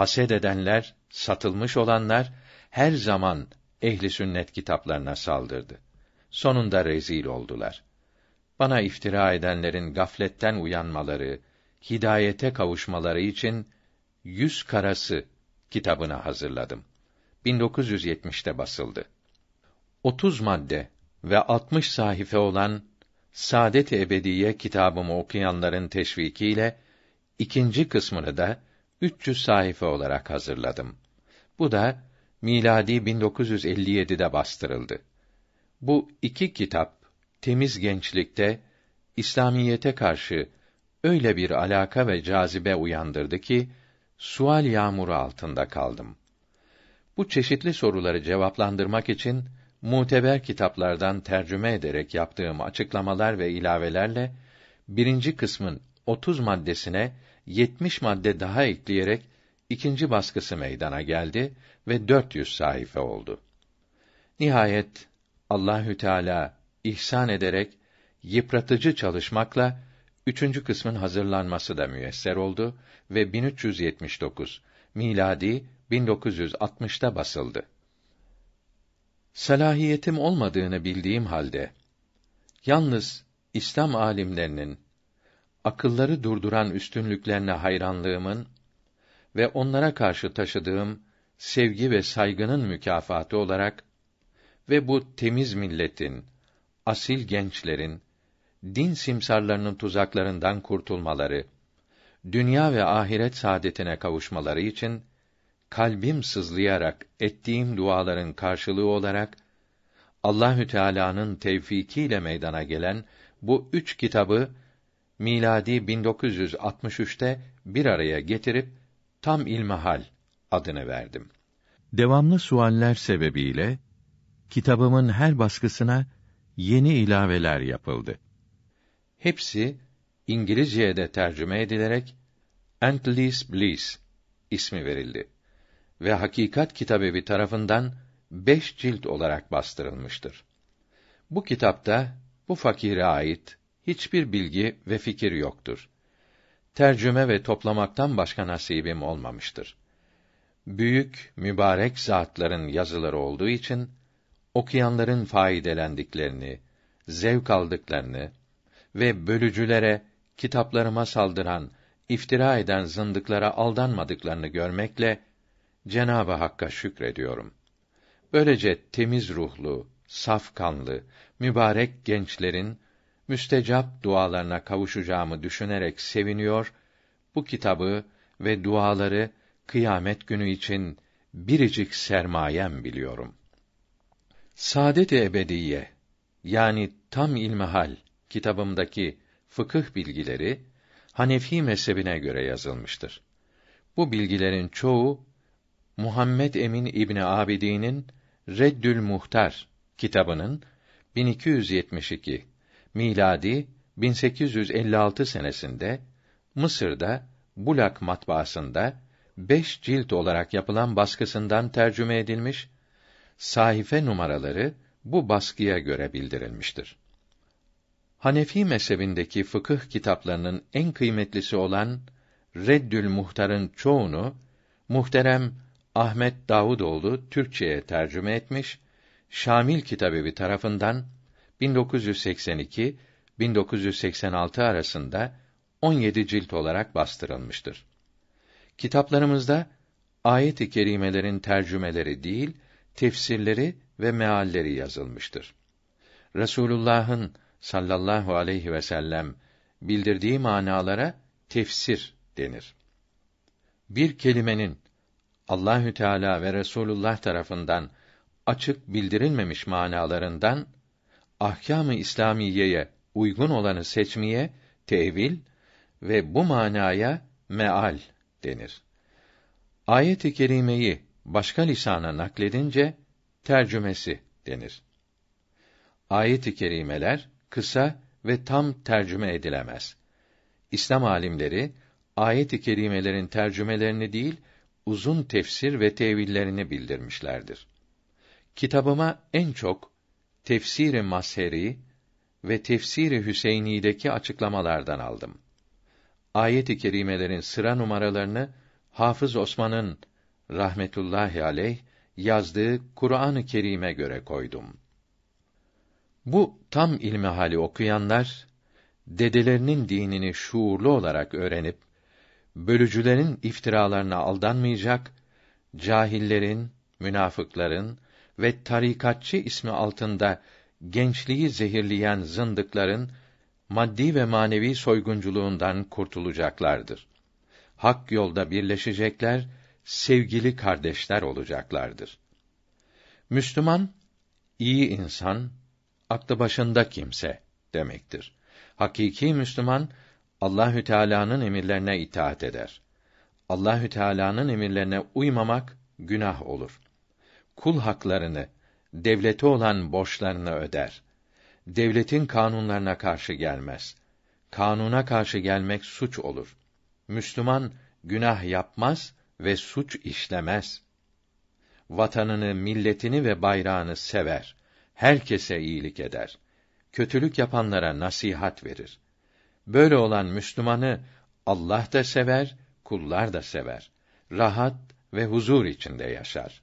haset edenler, satılmış olanlar her zaman ehli sünnet kitaplarına saldırdı. Sonunda rezil oldular. Bana iftira edenlerin gafletten uyanmaları, hidayete kavuşmaları için Yüz Karası kitabını hazırladım. 1970'te basıldı. 30 madde ve 60 sahife olan Saadet-i Ebediye kitabımı okuyanların teşvikiyle ikinci kısmını da 300 sayfa olarak hazırladım. Bu da miladi 1957'de bastırıldı. Bu iki kitap temiz gençlikte İslamiyete karşı öyle bir alaka ve cazibe uyandırdı ki sual yağmuru altında kaldım. Bu çeşitli soruları cevaplandırmak için muteber kitaplardan tercüme ederek yaptığım açıklamalar ve ilavelerle birinci kısmın 30 maddesine 70 madde daha ekleyerek ikinci baskısı meydana geldi ve 400 sayfa oldu. Nihayet Allahü Teala ihsan ederek yıpratıcı çalışmakla üçüncü kısmın hazırlanması da müyesser oldu ve 1379 miladi 1960'ta basıldı. Salahiyetim olmadığını bildiğim halde yalnız İslam alimlerinin akılları durduran üstünlüklerine hayranlığımın ve onlara karşı taşıdığım sevgi ve saygının mükafatı olarak ve bu temiz milletin, asil gençlerin, din simsarlarının tuzaklarından kurtulmaları, dünya ve ahiret saadetine kavuşmaları için, kalbim sızlayarak ettiğim duaların karşılığı olarak, Allahü Teala'nın tevfikiyle meydana gelen bu üç kitabı miladi 1963'te bir araya getirip tam ilmihal adını verdim. Devamlı sualler sebebiyle kitabımın her baskısına yeni ilaveler yapıldı. Hepsi İngilizceye de tercüme edilerek Endless Bliss ismi verildi ve Hakikat Kitabevi tarafından beş cilt olarak bastırılmıştır. Bu kitapta bu fakire ait hiçbir bilgi ve fikir yoktur. Tercüme ve toplamaktan başka nasibim olmamıştır. Büyük, mübarek zatların yazıları olduğu için, okuyanların faydelendiklerini, zevk aldıklarını ve bölücülere, kitaplarıma saldıran, iftira eden zındıklara aldanmadıklarını görmekle, Cenab-ı Hakk'a şükrediyorum. Böylece temiz ruhlu, saf kanlı, mübarek gençlerin müstecap dualarına kavuşacağımı düşünerek seviniyor, bu kitabı ve duaları kıyamet günü için biricik sermayem biliyorum. Saadet-i ebediye yani tam ilmihal kitabımdaki fıkıh bilgileri Hanefi mezhebine göre yazılmıştır. Bu bilgilerin çoğu Muhammed Emin İbni Abidi'nin Reddül Muhtar kitabının 1272 miladi 1856 senesinde Mısır'da Bulak matbaasında beş cilt olarak yapılan baskısından tercüme edilmiş, sahife numaraları bu baskıya göre bildirilmiştir. Hanefi mezhebindeki fıkıh kitaplarının en kıymetlisi olan Reddül Muhtar'ın çoğunu muhterem Ahmet Davudoğlu Türkçeye tercüme etmiş, Şamil Kitabevi tarafından 1982-1986 arasında 17 cilt olarak bastırılmıştır. Kitaplarımızda ayet-i kerimelerin tercümeleri değil, tefsirleri ve mealleri yazılmıştır. Resulullah'ın sallallahu aleyhi ve sellem bildirdiği manalara tefsir denir. Bir kelimenin Allahü Teala ve Resulullah tarafından açık bildirilmemiş manalarından ahkâm-ı İslamiyeye uygun olanı seçmeye tevil ve bu manaya meal denir. Ayet-i kerimeyi başka lisana nakledince tercümesi denir. Ayet-i kerimeler kısa ve tam tercüme edilemez. İslam alimleri ayet-i kerimelerin tercümelerini değil, uzun tefsir ve tevillerini bildirmişlerdir. Kitabıma en çok Tefsiri Mas'eri ve Tefsiri Hüseyni'deki açıklamalardan aldım. Ayet-i kerimelerin sıra numaralarını Hafız Osman'ın rahmetullahi aleyh yazdığı Kur'an-ı Kerim'e göre koydum. Bu tam ilmi hali okuyanlar dedelerinin dinini şuurlu olarak öğrenip bölücülerin iftiralarına aldanmayacak, cahillerin, münafıkların, ve tarikatçı ismi altında gençliği zehirleyen zındıkların maddi ve manevi soygunculuğundan kurtulacaklardır. Hak yolda birleşecekler, sevgili kardeşler olacaklardır. Müslüman iyi insan, aklı başında kimse demektir. Hakiki Müslüman Allahü Teala'nın emirlerine itaat eder. Allahü Teala'nın emirlerine uymamak günah olur kul haklarını, devleti olan borçlarını öder. Devletin kanunlarına karşı gelmez. Kanuna karşı gelmek suç olur. Müslüman günah yapmaz ve suç işlemez. Vatanını, milletini ve bayrağını sever. Herkese iyilik eder. Kötülük yapanlara nasihat verir. Böyle olan Müslümanı Allah da sever, kullar da sever. Rahat ve huzur içinde yaşar.